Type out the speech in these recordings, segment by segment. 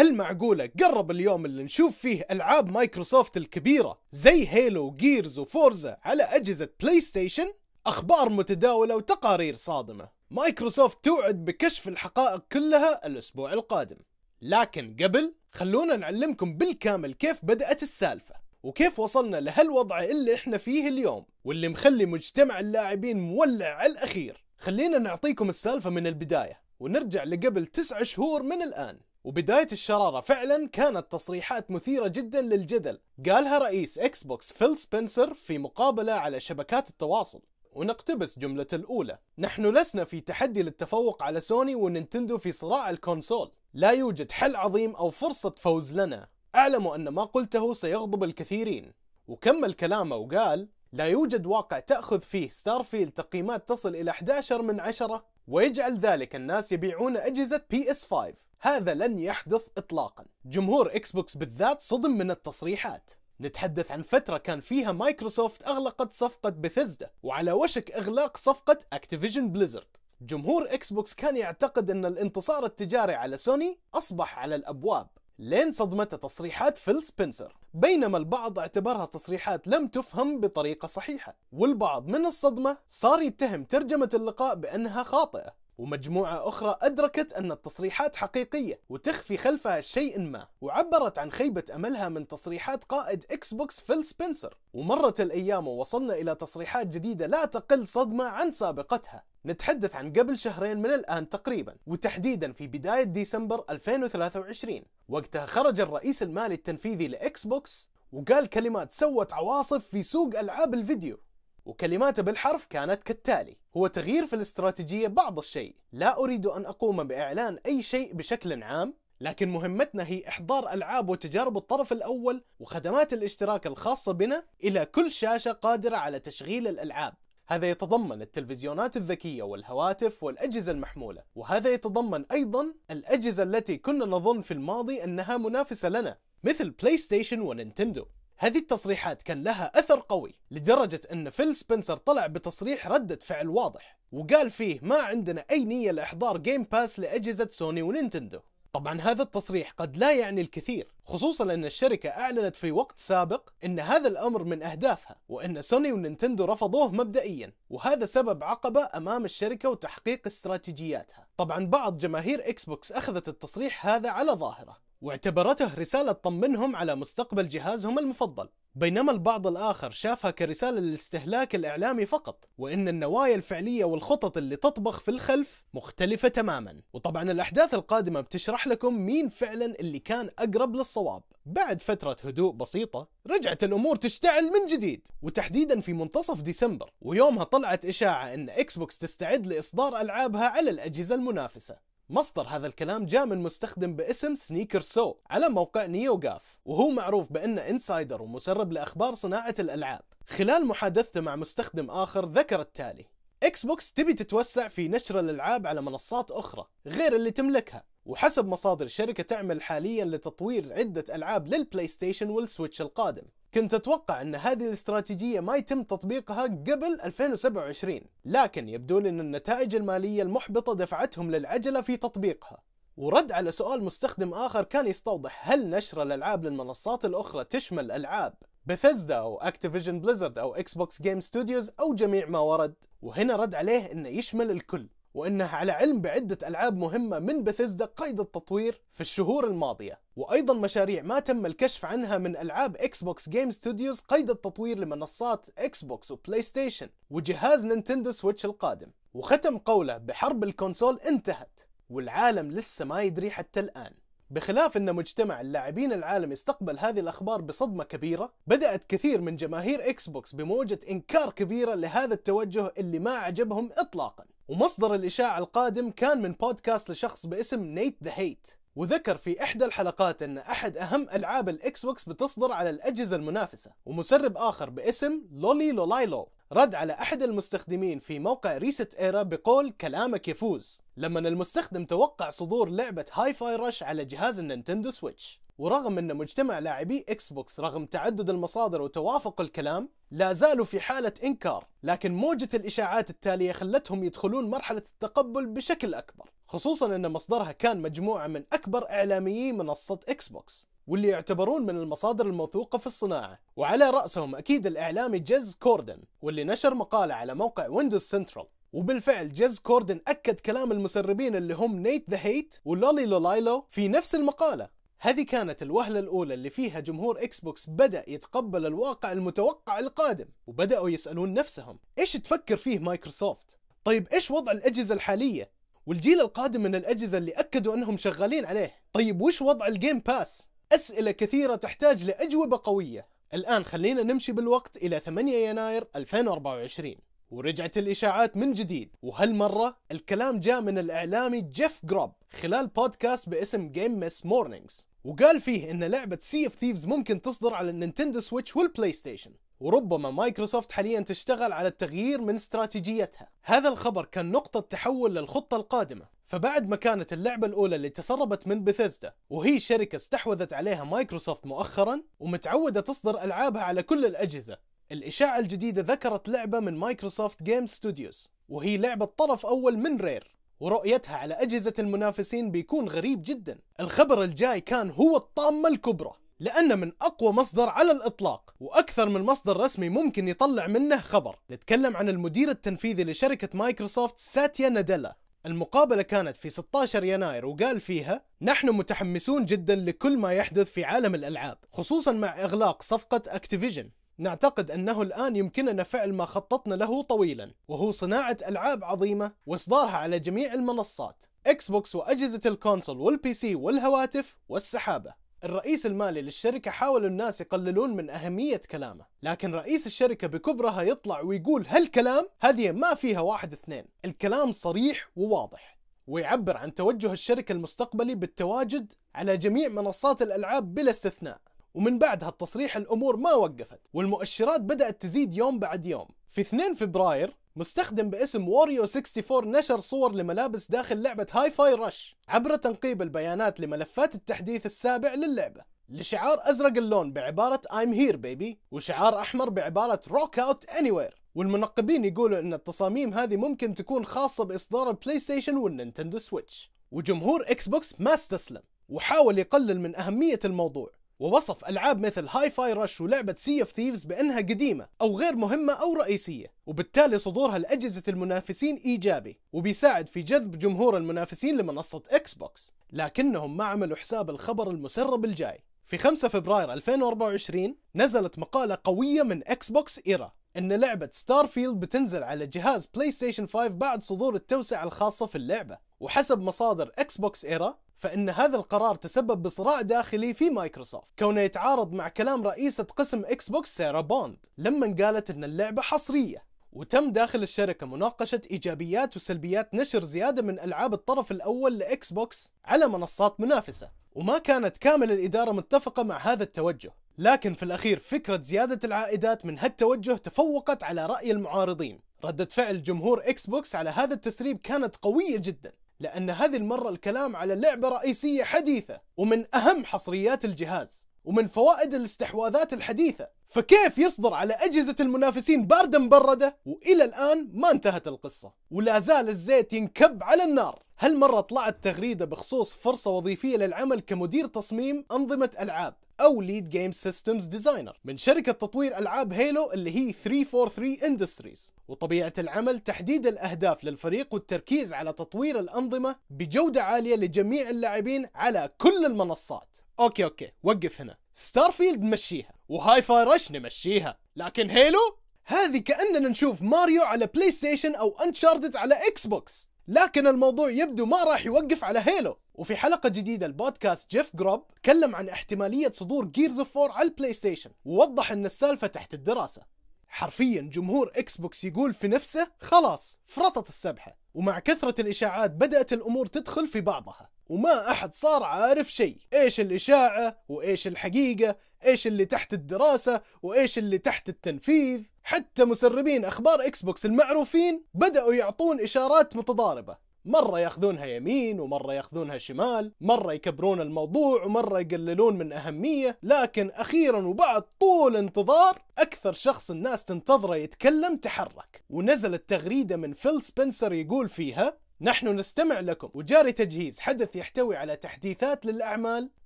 هل معقولة قرب اليوم اللي نشوف فيه ألعاب مايكروسوفت الكبيرة زي هيلو وجيرز وفورزا على أجهزة بلاي ستيشن؟ أخبار متداولة وتقارير صادمة مايكروسوفت توعد بكشف الحقائق كلها الأسبوع القادم لكن قبل خلونا نعلمكم بالكامل كيف بدأت السالفة وكيف وصلنا لهالوضع اللي احنا فيه اليوم واللي مخلي مجتمع اللاعبين مولع على الأخير خلينا نعطيكم السالفة من البداية ونرجع لقبل تسع شهور من الآن وبداية الشرارة فعلا كانت تصريحات مثيرة جدا للجدل قالها رئيس اكس بوكس فيل سبنسر في مقابلة على شبكات التواصل ونقتبس جملة الأولى نحن لسنا في تحدي للتفوق على سوني وننتندو في صراع الكونسول لا يوجد حل عظيم أو فرصة فوز لنا أعلم أن ما قلته سيغضب الكثيرين وكمل كلامه وقال لا يوجد واقع تأخذ فيه ستارفيل تقييمات تصل إلى 11 من 10 ويجعل ذلك الناس يبيعون أجهزة PS5 هذا لن يحدث إطلاقا جمهور إكس بوكس بالذات صدم من التصريحات نتحدث عن فترة كان فيها مايكروسوفت أغلقت صفقة بثزدا وعلى وشك إغلاق صفقة أكتيفيجن بليزرد جمهور إكس بوكس كان يعتقد أن الانتصار التجاري على سوني أصبح على الأبواب لين صدمته تصريحات فيل سبنسر بينما البعض اعتبرها تصريحات لم تفهم بطريقة صحيحة والبعض من الصدمة صار يتهم ترجمة اللقاء بأنها خاطئة ومجموعة أخرى أدركت أن التصريحات حقيقية وتخفي خلفها شيء ما وعبرت عن خيبة أملها من تصريحات قائد إكس بوكس فيل سبنسر ومرت الأيام ووصلنا إلى تصريحات جديدة لا تقل صدمة عن سابقتها نتحدث عن قبل شهرين من الآن تقريبا وتحديدا في بداية ديسمبر 2023 وقتها خرج الرئيس المالي التنفيذي لإكس بوكس وقال كلمات سوت عواصف في سوق ألعاب الفيديو وكلماته بالحرف كانت كالتالي هو تغيير في الاستراتيجية بعض الشيء لا أريد أن أقوم بإعلان أي شيء بشكل عام لكن مهمتنا هي إحضار ألعاب وتجارب الطرف الأول وخدمات الاشتراك الخاصة بنا إلى كل شاشة قادرة على تشغيل الألعاب هذا يتضمن التلفزيونات الذكية والهواتف والأجهزة المحمولة وهذا يتضمن أيضا الأجهزة التي كنا نظن في الماضي أنها منافسة لنا مثل بلاي ستيشن ونينتندو هذه التصريحات كان لها أثر قوي لدرجة أن فيل سبنسر طلع بتصريح ردة فعل واضح وقال فيه ما عندنا أي نية لإحضار جيم باس لأجهزة سوني ونينتندو طبعا هذا التصريح قد لا يعني الكثير خصوصا أن الشركة أعلنت في وقت سابق أن هذا الأمر من أهدافها وأن سوني ونينتندو رفضوه مبدئيا وهذا سبب عقبة أمام الشركة وتحقيق استراتيجياتها طبعا بعض جماهير إكس بوكس أخذت التصريح هذا على ظاهره واعتبرته رسالة تطمنهم على مستقبل جهازهم المفضل بينما البعض الآخر شافها كرسالة للاستهلاك الإعلامي فقط وإن النوايا الفعلية والخطط اللي تطبخ في الخلف مختلفة تماما وطبعا الأحداث القادمة بتشرح لكم مين فعلا اللي كان أقرب للصواب بعد فترة هدوء بسيطة رجعت الأمور تشتعل من جديد وتحديدا في منتصف ديسمبر ويومها طلعت إشاعة أن إكس بوكس تستعد لإصدار ألعابها على الأجهزة المنافسة مصدر هذا الكلام جاء من مستخدم باسم سنيكر سو على موقع نيوغاف وهو معروف بأنه انسايدر ومسرب لأخبار صناعة الألعاب خلال محادثته مع مستخدم آخر ذكر التالي اكس بوكس تبي تتوسع في نشر الألعاب على منصات أخرى غير اللي تملكها وحسب مصادر الشركة تعمل حاليا لتطوير عدة ألعاب للبلاي ستيشن والسويتش القادم كنت اتوقع ان هذه الاستراتيجيه ما يتم تطبيقها قبل 2027 لكن يبدو لي ان النتائج الماليه المحبطه دفعتهم للعجله في تطبيقها ورد على سؤال مستخدم آخر كان يستوضح هل نشر الألعاب للمنصات الأخرى تشمل ألعاب بثزدا أو أكتيفيجن بليزرد أو إكس بوكس جيم ستوديوز أو جميع ما ورد وهنا رد عليه أنه يشمل الكل وانه على علم بعده العاب مهمه من بثزدا قيد التطوير في الشهور الماضيه، وايضا مشاريع ما تم الكشف عنها من العاب اكس بوكس جيم ستوديوز قيد التطوير لمنصات اكس بوكس وبلاي ستيشن وجهاز نينتندو سويتش القادم، وختم قوله بحرب الكونسول انتهت، والعالم لسه ما يدري حتى الان. بخلاف ان مجتمع اللاعبين العالمي استقبل هذه الاخبار بصدمه كبيره، بدات كثير من جماهير اكس بوكس بموجه انكار كبيره لهذا التوجه اللي ما عجبهم اطلاقا. ومصدر الإشاعة القادم كان من بودكاست لشخص باسم نيت ذا هيت وذكر في إحدى الحلقات أن أحد أهم ألعاب الإكس بوكس بتصدر على الأجهزة المنافسة ومسرب آخر باسم لولي لولايلو رد على أحد المستخدمين في موقع ريست إيرا بقول كلامك يفوز لما المستخدم توقع صدور لعبة هاي فاي رش على جهاز النينتندو سويتش ورغم أن مجتمع لاعبي إكس بوكس رغم تعدد المصادر وتوافق الكلام لا زالوا في حالة إنكار لكن موجة الإشاعات التالية خلتهم يدخلون مرحلة التقبل بشكل أكبر خصوصا أن مصدرها كان مجموعة من أكبر إعلاميي منصة إكس بوكس واللي يعتبرون من المصادر الموثوقة في الصناعة وعلى رأسهم أكيد الإعلامي جيز كوردن واللي نشر مقالة على موقع ويندوز سنترال وبالفعل جيز كوردن أكد كلام المسربين اللي هم نيت ذا هيت ولولي لولايلو في نفس المقالة هذه كانت الوهلة الأولى اللي فيها جمهور إكس بوكس بدأ يتقبل الواقع المتوقع القادم وبدأوا يسألون نفسهم إيش تفكر فيه مايكروسوفت؟ طيب إيش وضع الأجهزة الحالية؟ والجيل القادم من الأجهزة اللي أكدوا أنهم شغالين عليه طيب وش وضع الجيم باس؟ أسئلة كثيرة تحتاج لأجوبة قوية الآن خلينا نمشي بالوقت إلى 8 يناير 2024 ورجعت الإشاعات من جديد وهالمرة الكلام جاء من الإعلامي جيف جروب خلال بودكاست باسم Game Miss Mornings وقال فيه ان لعبة سي اف ثيفز ممكن تصدر على النينتندو سويتش والبلاي ستيشن وربما مايكروسوفت حاليا تشتغل على التغيير من استراتيجيتها هذا الخبر كان نقطة تحول للخطة القادمة فبعد ما كانت اللعبة الأولى اللي تسربت من بثيزدا وهي شركة استحوذت عليها مايكروسوفت مؤخرا ومتعودة تصدر ألعابها على كل الأجهزة الإشاعة الجديدة ذكرت لعبة من مايكروسوفت جيم ستوديوز وهي لعبة طرف أول من رير ورؤيتها على أجهزة المنافسين بيكون غريب جدا الخبر الجاي كان هو الطامة الكبرى لأنه من أقوى مصدر على الإطلاق وأكثر من مصدر رسمي ممكن يطلع منه خبر نتكلم عن المدير التنفيذي لشركة مايكروسوفت ساتيا ناديلا المقابلة كانت في 16 يناير وقال فيها نحن متحمسون جدا لكل ما يحدث في عالم الألعاب خصوصا مع إغلاق صفقة أكتيفيجن نعتقد أنه الآن يمكننا فعل ما خططنا له طويلا وهو صناعة ألعاب عظيمة وإصدارها على جميع المنصات اكس بوكس وأجهزة الكونسول والبي سي والهواتف والسحابة الرئيس المالي للشركة حاول الناس يقللون من أهمية كلامه لكن رئيس الشركة بكبرها يطلع ويقول هالكلام هذه ما فيها واحد اثنين الكلام صريح وواضح ويعبر عن توجه الشركة المستقبلي بالتواجد على جميع منصات الألعاب بلا استثناء ومن بعد هالتصريح الأمور ما وقفت والمؤشرات بدأت تزيد يوم بعد يوم في 2 فبراير مستخدم باسم واريو 64 نشر صور لملابس داخل لعبة هاي فاي رش عبر تنقيب البيانات لملفات التحديث السابع للعبة لشعار أزرق اللون بعبارة I'm here baby وشعار أحمر بعبارة rock out anywhere والمنقبين يقولوا أن التصاميم هذه ممكن تكون خاصة بإصدار البلاي ستيشن والنينتندو سويتش وجمهور إكس بوكس ما استسلم وحاول يقلل من أهمية الموضوع ووصف ألعاب مثل هاي فاي رش ولعبة سي اوف ثيفز بأنها قديمة أو غير مهمة أو رئيسية وبالتالي صدورها لأجهزة المنافسين إيجابي وبيساعد في جذب جمهور المنافسين لمنصة إكس بوكس لكنهم ما عملوا حساب الخبر المسرب الجاي في 5 فبراير 2024 نزلت مقالة قوية من إكس بوكس إيرا ان لعبة ستار فيلد بتنزل على جهاز بلاي ستيشن 5 بعد صدور التوسعة الخاصة في اللعبة وحسب مصادر اكس بوكس ايرا فإن هذا القرار تسبب بصراع داخلي في مايكروسوفت كونه يتعارض مع كلام رئيسة قسم إكس بوكس سيرا بوند لما قالت أن اللعبة حصرية وتم داخل الشركة مناقشة إيجابيات وسلبيات نشر زيادة من ألعاب الطرف الأول لإكس بوكس على منصات منافسة وما كانت كامل الإدارة متفقة مع هذا التوجه لكن في الأخير فكرة زيادة العائدات من هالتوجه تفوقت على رأي المعارضين ردة فعل جمهور إكس بوكس على هذا التسريب كانت قوية جدا لأن هذه المرة الكلام على لعبة رئيسية حديثة ومن أهم حصريات الجهاز ومن فوائد الاستحواذات الحديثة فكيف يصدر على أجهزة المنافسين باردة مبردة وإلى الآن ما انتهت القصة ولا زال الزيت ينكب على النار هالمرة طلعت تغريدة بخصوص فرصة وظيفية للعمل كمدير تصميم أنظمة ألعاب أو ليد جيم سيستمز ديزاينر من شركة تطوير ألعاب هيلو اللي هي 343 اندستريز وطبيعة العمل تحديد الأهداف للفريق والتركيز على تطوير الأنظمة بجودة عالية لجميع اللاعبين على كل المنصات أوكي أوكي وقف هنا ستارفيلد مشيها وهاي فاي رش نمشيها لكن هيلو هذه كأننا نشوف ماريو على بلاي ستيشن أو انشاردت على إكس بوكس لكن الموضوع يبدو ما راح يوقف على هيلو وفي حلقة جديدة البودكاست جيف جروب تكلم عن احتمالية صدور جيرز اوف 4 على البلاي ستيشن ووضح ان السالفة تحت الدراسة حرفيا جمهور اكس بوكس يقول في نفسه خلاص فرطت السبحة ومع كثرة الاشاعات بدأت الامور تدخل في بعضها وما أحد صار عارف شيء إيش الإشاعة وإيش الحقيقة إيش اللي تحت الدراسة وإيش اللي تحت التنفيذ حتى مسربين أخبار إكس بوكس المعروفين بدأوا يعطون إشارات متضاربة مرة ياخذونها يمين ومرة ياخذونها شمال مرة يكبرون الموضوع ومرة يقللون من أهمية لكن أخيرا وبعد طول انتظار أكثر شخص الناس تنتظره يتكلم تحرك ونزلت تغريدة من فيل سبنسر يقول فيها نحن نستمع لكم وجاري تجهيز حدث يحتوي على تحديثات للأعمال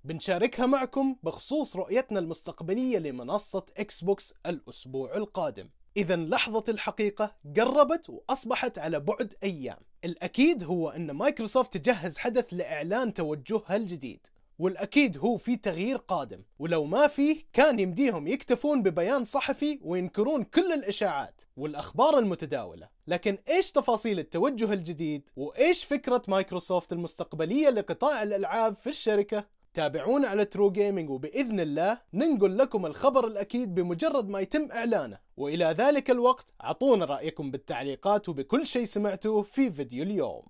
بنشاركها معكم بخصوص رؤيتنا المستقبلية لمنصة إكس بوكس الأسبوع القادم إذا لحظة الحقيقة قربت وأصبحت على بعد أيام الأكيد هو أن مايكروسوفت تجهز حدث لإعلان توجهها الجديد والاكيد هو في تغيير قادم ولو ما فيه كان يمديهم يكتفون ببيان صحفي وينكرون كل الاشاعات والاخبار المتداوله لكن ايش تفاصيل التوجه الجديد وايش فكره مايكروسوفت المستقبليه لقطاع الالعاب في الشركه تابعونا على ترو جيمنج وباذن الله ننقل لكم الخبر الاكيد بمجرد ما يتم اعلانه والى ذلك الوقت اعطونا رايكم بالتعليقات وبكل شيء سمعتوه في فيديو اليوم